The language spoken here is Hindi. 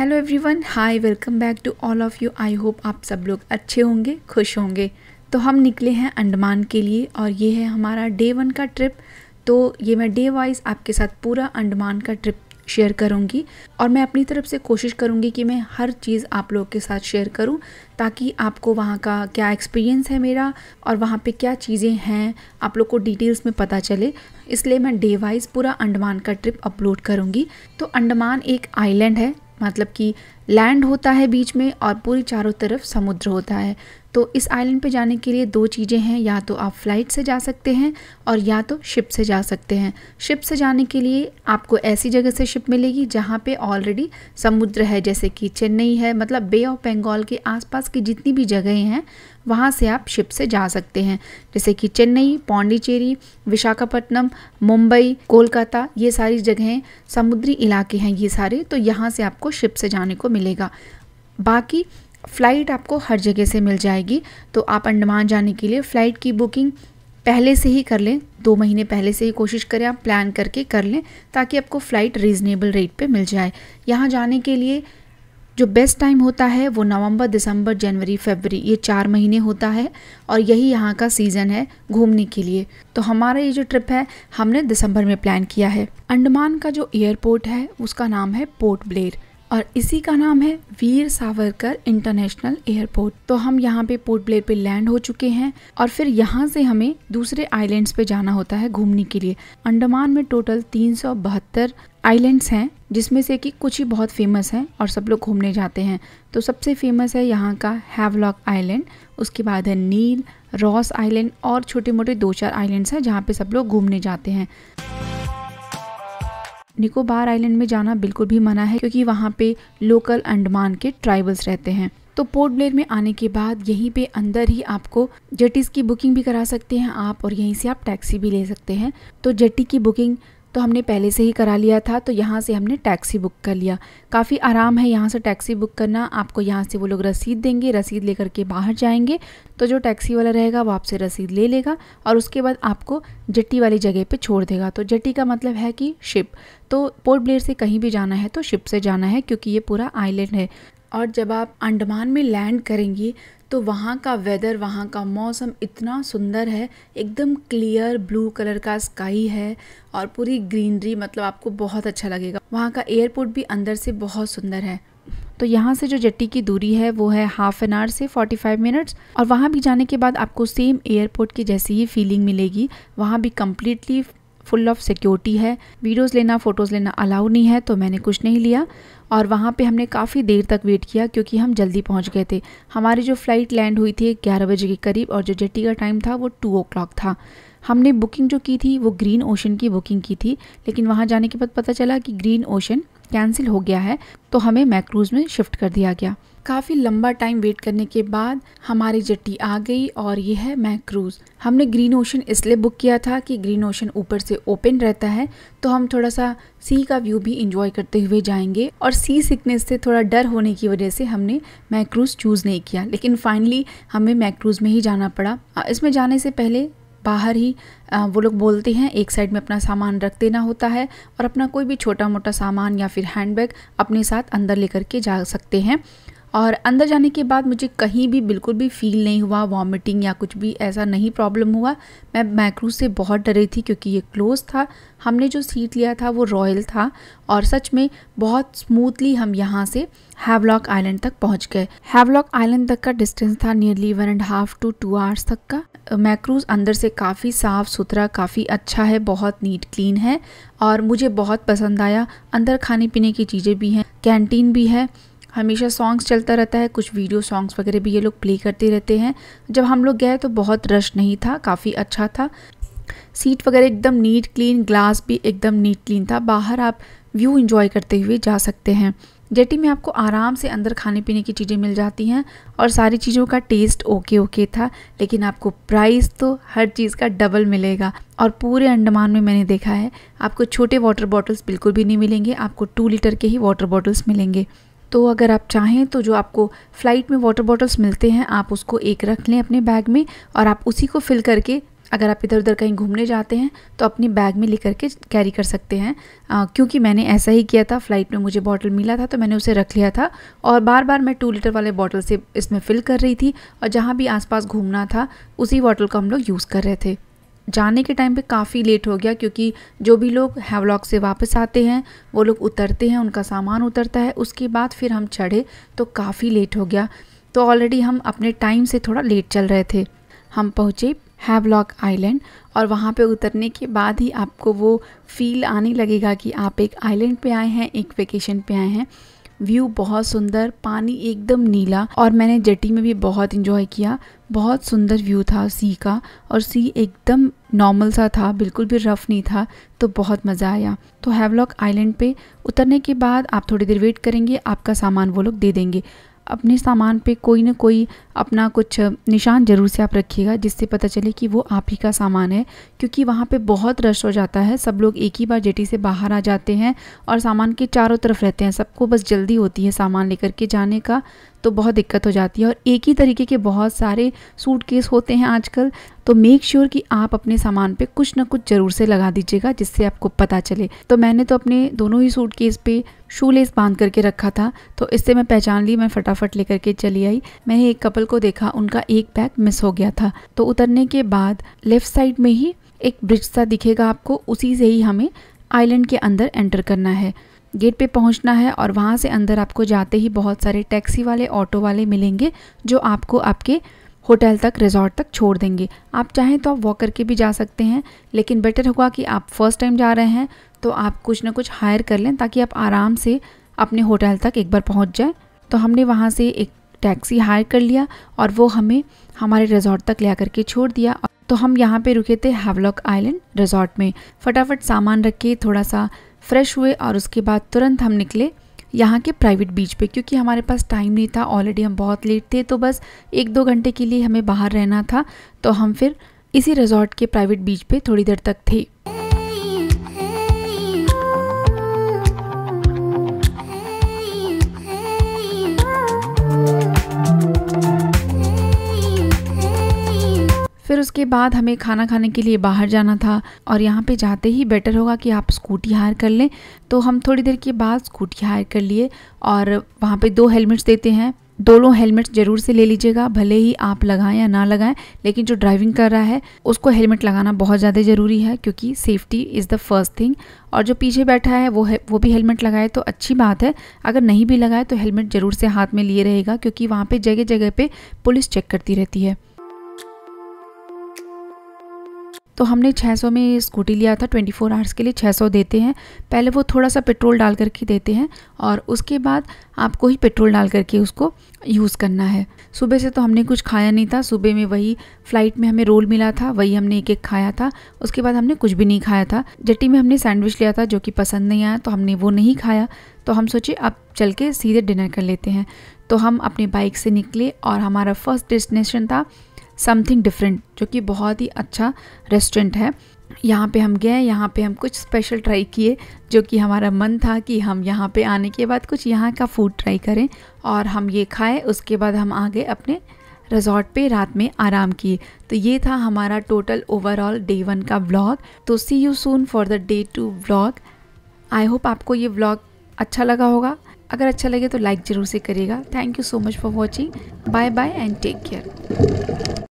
hello everyone hi welcome back to all of you I hope आप सब लोग अच्छे होंगे खुश होंगे तो हम निकले हैं अंडमान के लिए और ये है हमारा डे वन का ट्रिप तो ये मैं डे वाइज आपके साथ पूरा अंडमान का ट्रिप शेयर करूँगी और मैं अपनी तरफ से कोशिश करूँगी कि मैं हर चीज़ आप लोगों के साथ शेयर करूँ ताकि आपको वहाँ का क्या एक्सपीरियंस है मेरा और वहाँ पे क्या चीज़ें हैं आप लोग को डिटेल्स में पता चले इसलिए मैं डे वाइज पूरा अंडमान का ट्रिप अपलोड करूँगी तो अंडमान एक आइलैंड है मतलब कि लैंड होता है बीच में और पूरी चारों तरफ समुद्र होता है तो इस आइलैंड पे जाने के लिए दो चीज़ें हैं या तो आप फ्लाइट से जा सकते हैं और या तो शिप से जा सकते हैं शिप से जाने के लिए आपको ऐसी जगह से शिप मिलेगी जहाँ पे ऑलरेडी समुद्र है जैसे कि चेन्नई है मतलब बे ऑफ बंगाल के आसपास की जितनी भी जगहें हैं वहाँ से आप शिप से जा सकते हैं जैसे कि चेन्नई पौंडीचेरी विशाखापट्टनम मुंबई कोलकाता ये सारी जगहें समुद्री इलाके हैं ये सारे तो यहाँ से आपको शिप से जाने को मिलेगा बाकी फ़्लाइट आपको हर जगह से मिल जाएगी तो आप अंडमान जाने के लिए फ़्लाइट की बुकिंग पहले से ही कर लें दो महीने पहले से ही कोशिश करें आप प्लान करके कर लें ताकि आपको फ़्लाइट रीज़नेबल रेट पे मिल जाए यहाँ जाने के लिए जो बेस्ट टाइम होता है वो नवंबर दिसंबर जनवरी फरवरी ये चार महीने होता है और यही यहाँ का सीज़न है घूमने के लिए तो हमारा ये जो ट्रिप है हमने दिसंबर में प्लान किया है अंडमान का जो एयरपोर्ट है उसका नाम है पोर्ट ब्लेयर और इसी का नाम है वीर सावरकर इंटरनेशनल एयरपोर्ट तो हम यहाँ पे पोर्ट ब्लेयर पे लैंड हो चुके हैं और फिर यहाँ से हमें दूसरे आइलैंड्स पे जाना होता है घूमने के लिए अंडमान में टोटल तीन सौ बहत्तर आइलैंड्स हैं जिसमें से कि कुछ ही बहुत फेमस हैं और सब लोग घूमने जाते हैं तो सबसे फेमस है यहाँ का हैवलॉक आइलैंड उसके बाद है नील रॉस आइलैंड और छोटे मोटे दो चार आइलैंड्स हैं जहाँ पे सब लोग घूमने जाते हैं निकोबार आइलैंड में जाना बिल्कुल भी मना है क्योंकि वहाँ पे लोकल अंडमान के ट्राइबल्स रहते हैं तो पोर्ट ब्लेयर में आने के बाद यहीं पे अंदर ही आपको जेटीज़ की बुकिंग भी करा सकते हैं आप और यहीं से आप टैक्सी भी ले सकते हैं तो जेटी की बुकिंग तो हमने पहले से ही करा लिया था तो यहाँ से हमने टैक्सी बुक कर लिया काफ़ी आराम है यहाँ से टैक्सी बुक करना आपको यहाँ से वो लोग रसीद देंगे रसीद लेकर के बाहर जाएंगे तो जो टैक्सी वाला रहेगा वो आपसे रसीद ले लेगा और उसके बाद आपको जट्टी वाली जगह पे छोड़ देगा तो जट्टी का मतलब है कि शिप तो पोर्ट ब्लेयर से कहीं भी जाना है तो शिप से जाना है क्योंकि ये पूरा आइलैंड है और जब आप अंडमान में लैंड करेंगी तो वहाँ का वेदर वहाँ का मौसम इतना सुंदर है एकदम क्लियर ब्लू कलर का स्काई है और पूरी ग्रीनरी मतलब आपको बहुत अच्छा लगेगा वहाँ का एयरपोर्ट भी अंदर से बहुत सुंदर है तो यहाँ से जो जट्टी की दूरी है वो है हाफ एन आवर से 45 मिनट्स और वहाँ भी जाने के बाद आपको सेम एयरपोर्ट की जैसी ही फीलिंग मिलेगी वहाँ भी कम्प्लीटली फुल ऑफ सिक्योरिटी है वीडियोस लेना फ़ोटोज़ लेना अलाउ नहीं है तो मैंने कुछ नहीं लिया और वहाँ पे हमने काफ़ी देर तक वेट किया क्योंकि हम जल्दी पहुँच गए थे हमारी जो फ़्लाइट लैंड हुई थी ग्यारह बजे के करीब और जो जेटी का टाइम था वो टू ओ था हमने बुकिंग जो की थी वो ग्रीन ओशन की बुकिंग की थी लेकिन वहाँ जाने के बाद पता चला कि ग्रीन ओशन कैंसिल हो गया है तो हमें मैक्रूज़ में शिफ्ट कर दिया गया काफ़ी लंबा टाइम वेट करने के बाद हमारी जट्टी आ गई और ये है मैक्रूज हमने ग्रीन ओशन इसलिए बुक किया था कि ग्रीन ओशन ऊपर से ओपन रहता है तो हम थोड़ा सा सी का व्यू भी इंजॉय करते हुए जाएंगे और सी सिकनेस से थोड़ा डर होने की वजह से हमने मैक्रूज चूज़ नहीं किया लेकिन फाइनली हमें मैक्रूज में ही जाना पड़ा इसमें जाने से पहले बाहर ही वो लोग बोलते हैं एक साइड में अपना सामान रख देना होता है और अपना कोई भी छोटा मोटा सामान या फिर हैंडबैग अपने साथ अंदर लेकर के जा सकते हैं और अंदर जाने के बाद मुझे कहीं भी बिल्कुल भी फील नहीं हुआ वॉमिटिंग या कुछ भी ऐसा नहीं प्रॉब्लम हुआ मैं मैक्रू से बहुत डरी थी क्योंकि ये क्लोज़ था हमने जो सीट लिया था वो रॉयल था और सच में बहुत स्मूथली हम यहाँ से हैवलॉक आइलैंड तक पहुँच गए हैवलॉक आइलैंड तक का डिस्टेंस था nearly one and half to two hours तक का मैक्रूज अंदर से काफ़ी साफ़ सुथरा काफ़ी अच्छा है बहुत नीट क्लीन है और मुझे बहुत पसंद आया अंदर खाने पीने की चीज़ें भी हैं कैंटीन भी है हमेशा सॉन्ग्स चलता रहता है कुछ वीडियो सॉन्ग्स वगैरह भी ये लोग प्ले करते रहते हैं जब हम लोग गए तो बहुत रश नहीं था काफ़ी अच्छा था सीट वगैरह एकदम नीट क्लीन ग्लास भी एकदम नीट क्लीन था बाहर आप व्यू इन्जॉय करते हुए जा सकते हैं जेटी में आपको आराम से अंदर खाने पीने की चीज़ें मिल जाती हैं और सारी चीज़ों का टेस्ट ओके ओके था लेकिन आपको प्राइस तो हर चीज़ का डबल मिलेगा और पूरे अंडमान में मैंने देखा है आपको छोटे वाटर बॉटल्स बिल्कुल भी नहीं मिलेंगे आपको टू लीटर के ही वाटर बॉटल्स मिलेंगे तो अगर आप चाहें तो जो आपको फ़्लाइट में वाटर बॉटल्स मिलते हैं आप उसको एक रख लें अपने बैग में और आप उसी को फिल करके अगर आप इधर उधर कहीं घूमने जाते हैं तो अपने बैग में ले करके कैरी कर सकते हैं आ, क्योंकि मैंने ऐसा ही किया था फ़्लाइट में मुझे बॉटल मिला था तो मैंने उसे रख लिया था और बार बार मैं टू लीटर वाले बॉटल से इसमें फ़िल कर रही थी और जहाँ भी आसपास घूमना था उसी बॉटल को हम लोग यूज़ कर रहे थे जाने के टाइम पे काफ़ी लेट हो गया क्योंकि जो भी लोग हैवलॉक से वापस आते हैं वो लोग उतरते हैं उनका सामान उतरता है उसके बाद फिर हम चढ़े तो काफ़ी लेट हो गया तो ऑलरेडी हम अपने टाइम से थोड़ा लेट चल रहे थे हम पहुँचे हैवलॉक आइलैंड और वहाँ पे उतरने के बाद ही आपको वो फील आने लगेगा कि आप एक आइलैंड पे आए हैं एक वेकेशन पे आए हैं व्यू बहुत सुंदर पानी एकदम नीला और मैंने जटी में भी बहुत इंजॉय किया बहुत सुंदर व्यू था सी का और सी एकदम नॉर्मल सा था बिल्कुल भी रफ़ नहीं था तो बहुत मज़ा आया तो हैवलॉक आइलैंड पे उतरने के बाद आप थोड़ी देर वेट करेंगे आपका सामान वो लोग दे देंगे अपने सामान पे कोई ना कोई अपना कुछ निशान ज़रूर से आप रखिएगा जिससे पता चले कि वो आप ही का सामान है क्योंकि वहाँ पे बहुत रश हो जाता है सब लोग एक ही बार जेटी से बाहर आ जाते हैं और सामान के चारों तरफ रहते हैं सबको बस जल्दी होती है सामान लेकर के जाने का तो बहुत दिक्कत हो जाती है और एक ही तरीके के बहुत सारे सूट केस होते हैं आजकल तो मेक श्योर sure कि आप अपने सामान पे कुछ ना कुछ ज़रूर से लगा दीजिएगा जिससे आपको पता चले तो मैंने तो अपने दोनों ही सूट केस पे शू लेस बांध करके रखा था तो इससे मैं पहचान ली मैं फटाफट लेकर के चली आई मैंने एक कपल को देखा उनका एक बैग मिस हो गया था तो उतरने के बाद लेफ्ट साइड में ही एक ब्रिज सा दिखेगा आपको उसी से ही हमें आइलैंड के अंदर एंटर करना है गेट पे पहुंचना है और वहाँ से अंदर आपको जाते ही बहुत सारे टैक्सी वाले ऑटो वाले मिलेंगे जो आपको आपके होटल तक रिजॉर्ट तक छोड़ देंगे आप चाहें तो आप वॉक करके भी जा सकते हैं लेकिन बेटर होगा कि आप फर्स्ट टाइम जा रहे हैं तो आप कुछ ना कुछ हायर कर लें ताकि आप आराम से अपने होटल तक एक बार पहुँच जाए तो हमने वहाँ से एक टैक्सी हायर कर लिया और वो हमें हमारे रिजॉर्ट तक ले करके छोड़ दिया तो हम यहाँ पे रुके थे हैवलॉक आइलैंड रिजॉर्ट में फटाफट सामान रख के थोड़ा सा फ्रेश हुए और उसके बाद तुरंत हम निकले यहाँ के प्राइवेट बीच पे क्योंकि हमारे पास टाइम नहीं था ऑलरेडी हम बहुत लेट थे तो बस एक दो घंटे के लिए हमें बाहर रहना था तो हम फिर इसी रिजॉर्ट के प्राइवेट बीच पे थोड़ी देर तक थे फिर उसके बाद हमें खाना खाने के लिए बाहर जाना था और यहाँ पे जाते ही बेटर होगा कि आप स्कूटी हायर कर लें तो हम थोड़ी देर के बाद स्कूटी हायर कर लिए और वहाँ पे दो हेलमेट्स देते हैं दोनों हेलमेट ज़रूर से ले लीजिएगा भले ही आप लगाएं या ना लगाएं लेकिन जो ड्राइविंग कर रहा है उसको हेलमेट लगाना बहुत ज़्यादा ज़रूरी है क्योंकि safety is the first thing और जो पीछे बैठा है वो है वो भी हेलमेट लगाए तो अच्छी बात है अगर नहीं भी लगाए तो हेलमेट ज़रूर से हाथ में लिए रहेगा क्योंकि वहाँ पर जगह जगह पर पुलिस चेक करती रहती है तो हमने 600 में स्कूटी लिया था 24 फोर आवर्स के लिए 600 देते हैं पहले वो थोड़ा सा पेट्रोल डाल करके देते हैं और उसके बाद आपको ही पेट्रोल डाल करके उसको यूज़ करना है सुबह से तो हमने कुछ खाया नहीं था सुबह में वही फ़्लाइट में हमें रोल मिला था वही हमने एक एक खाया था उसके बाद हमने कुछ भी नहीं खाया था जट्टी में हमने सैंडविच लिया था जो कि पसंद नहीं आया तो हमने वो नहीं खाया तो हम सोचे अब चल के सीधे डिनर कर लेते हैं तो हम अपनी बाइक से निकले और हमारा फर्स्ट डेस्टिनेशन था समथिंग डिफरेंट जो कि बहुत ही अच्छा रेस्टोरेंट है यहाँ पे हम गए यहाँ पे हम कुछ स्पेशल ट्राई किए जो कि हमारा मन था कि हम यहाँ पे आने के बाद कुछ यहाँ का फूड ट्राई करें और हम ये खाए उसके बाद हम आ गए अपने रिजॉर्ट पे रात में आराम किए तो ये था हमारा टोटल ओवरऑल डे वन का ब्लॉग तो see you soon for the day two blog I hope आपको ये ब्लॉग अच्छा लगा होगा अगर अच्छा लगे तो लाइक ज़रूर से करिएगा thank you so much for watching bye bye and take care